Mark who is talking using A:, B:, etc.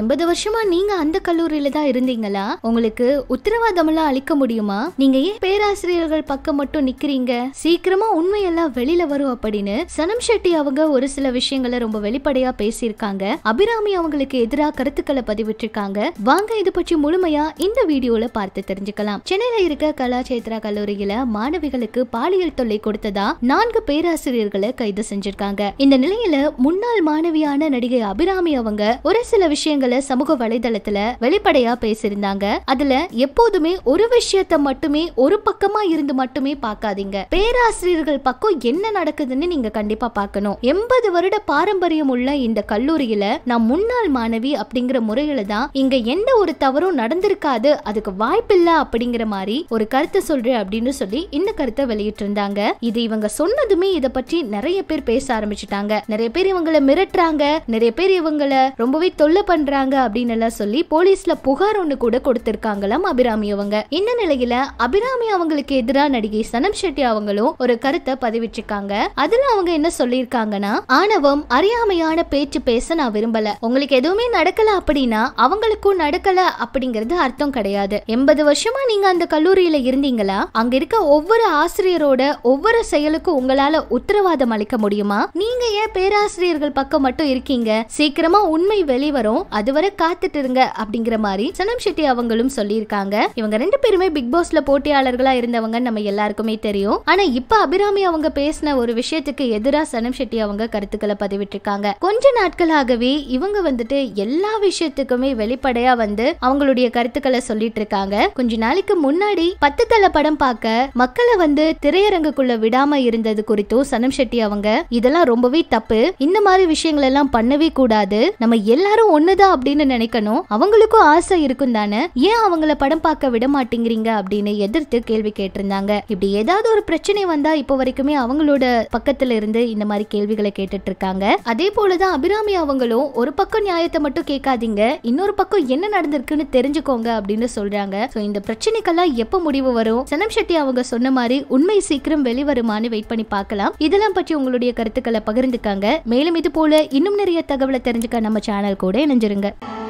A: எண்பது வருஷமா நீங்க அந்த கல்லூரியில தான் இருந்தீங்களா உங்களுக்கு உத்தரவாதம் எல்லாம் அளிக்க முடியுமா நீங்க ஏன் பேராசிரியர்கள் பக்கம் மட்டும் நிக்கிறீங்க சீக்கிரமா உண்மையெல்லாம் வெளியில வரும் அப்படின்னு சனம் ஷெட்டி அவங்க ஒரு சில விஷயங்களை ரொம்ப வெளிப்படையா பேசியிருக்காங்க அபிராமி அவங்களுக்கு எதிராக கருத்துக்களை பதிவிட்டிருக்காங்க வாங்க இது பற்றி முழுமையா இந்த வீடியோல பார்த்து தெரிஞ்சுக்கலாம் சென்னையில இருக்க கலாச்சேத்ரா கல்லூரியில மாணவிகளுக்கு பாலியல் தொல்லை கொடுத்ததா நான்கு பேராசிரியர்களை கைது செஞ்சிருக்காங்க இந்த நிலையில முன்னாள் மாணவியான நடிகை அபிராமி அவங்க ஒரு சில விஷயங்கள் விஷயங்களை சமூக வலைதளத்துல வெளிப்படையா பேசியிருந்தாங்க அதுல எப்போதுமே ஒரு விஷயத்த மட்டுமே ஒரு பக்கமா இருந்து மட்டுமே பார்க்காதீங்க பேராசிரியர்கள் பக்கம் என்ன நடக்குதுன்னு நீங்க கண்டிப்பா பார்க்கணும் எண்பது வருட பாரம்பரியம் உள்ள இந்த கல்லூரியில நான் முன்னாள் மாணவி அப்படிங்கிற முறையில தான் இங்க எந்த ஒரு தவறும் நடந்திருக்காது அதுக்கு வாய்ப்பில்ல அப்படிங்கிற மாதிரி ஒரு கருத்தை சொல்றேன் அப்படின்னு சொல்லி இந்த கருத்தை வெளியிட்டு இருந்தாங்க இது இவங்க சொன்னதுமே இத பற்றி நிறைய பேர் பேச ஆரம்பிச்சுட்டாங்க நிறைய பேர் இவங்களை மிரட்டுறாங்க நிறைய பேர் இவங்களை ரொம்பவே தொல்லை பண்ற பண்றாங்க அப்படின்னு எல்லாம் சொல்லி போலீஸ்ல புகார் ஒண்ணு கூட கொடுத்திருக்காங்களாம் அபிராமி அவங்க இந்த நிலையில அபிராமி அவங்களுக்கு எதிராக நடிகை சனம் ஷெட்டி அவங்களும் ஒரு கருத்தை பதிவிட்டிருக்காங்க அதுல அவங்க என்ன சொல்லியிருக்காங்கன்னா ஆணவம் அறியாமையான பேச்சு பேச நான் விரும்பல உங்களுக்கு எதுவுமே நடக்கல அப்படின்னா அவங்களுக்கும் நடக்கல அப்படிங்கறது அர்த்தம் கிடையாது எண்பது வருஷமா நீங்க அந்த கல்லூரியில இருந்தீங்களா அங்க இருக்க ஒவ்வொரு ஆசிரியரோட ஒவ்வொரு செயலுக்கும் உங்களால உத்தரவாதம் அளிக்க முடியுமா நீங்க ஏன் பேராசிரியர்கள் பக்கம் மட்டும் இருக்கீங்க சீக்கிரமா உண்மை வெளிவரும் அதுவரை காத்துட்டு இருங்க அப்படிங்கிற மாதிரி சனம் ஷெட்டி அவங்களும் சொல்லியிருக்காங்க இவங்க ரெண்டு பேருமே பிக் பாஸ்ல போட்டியாளர்களா இருந்தவங்க நம்ம எல்லாருக்குமே தெரியும் ஆனா இப்ப அபிராமி அவங்க பேசின ஒரு விஷயத்துக்கு எதிராக சனம் ஷெட்டி அவங்க கருத்துக்களை இருக்காங்க கொஞ்ச நாட்களாகவே இவங்க வந்துட்டு எல்லா விஷயத்துக்குமே வெளிப்படையா வந்து அவங்களுடைய கருத்துக்களை சொல்லிட்டு இருக்காங்க கொஞ்ச நாளைக்கு முன்னாடி பத்து தலை படம் பார்க்க மக்களை வந்து திரையரங்குக்குள்ள விடாம இருந்தது குறித்தும் சனம் ஷெட்டி அவங்க இதெல்லாம் ரொம்பவே தப்பு இந்த மாதிரி விஷயங்கள் எல்லாம் பண்ணவே கூடாது நம்ம எல்லாரும் ஒண்ணுதான் அப்படின்னு நினைக்கணும் அவங்களுக்கும் ஆசை இருக்கும் தானே ஏன் அவங்கள படம் பார்க்க விட மாட்டேங்கிறீங்க அப்படின்னு எதிர்த்து கேள்வி கேட்டிருந்தாங்க இப்படி ஏதாவது ஒரு பிரச்சனை வந்தா இப்போ வரைக்குமே அவங்களோட பக்கத்துல இருந்து இந்த மாதிரி கேள்விகளை கேட்டுட்டு இருக்காங்க அதே போலதான் அபிராமி அவங்களும் ஒரு பக்கம் நியாயத்தை மட்டும் கேட்காதீங்க இன்னொரு பக்கம் என்ன நடந்திருக்குன்னு தெரிஞ்சுக்கோங்க அப்படின்னு சொல்றாங்க சோ இந்த பிரச்சனைக்கெல்லாம் எப்ப முடிவு வரும் சனம் ஷெட்டி அவங்க சொன்ன மாதிரி உண்மை சீக்கிரம் வெளிவருமான்னு வெயிட் பண்ணி பார்க்கலாம் இதெல்லாம் பற்றி உங்களுடைய கருத்துக்களை பகிர்ந்துக்காங்க மேலும் இது போல இன்னும் நிறைய தகவலை தெரிஞ்சுக்க நம்ம சேனல் கூட இணைஞ்சிருங்க tetangga.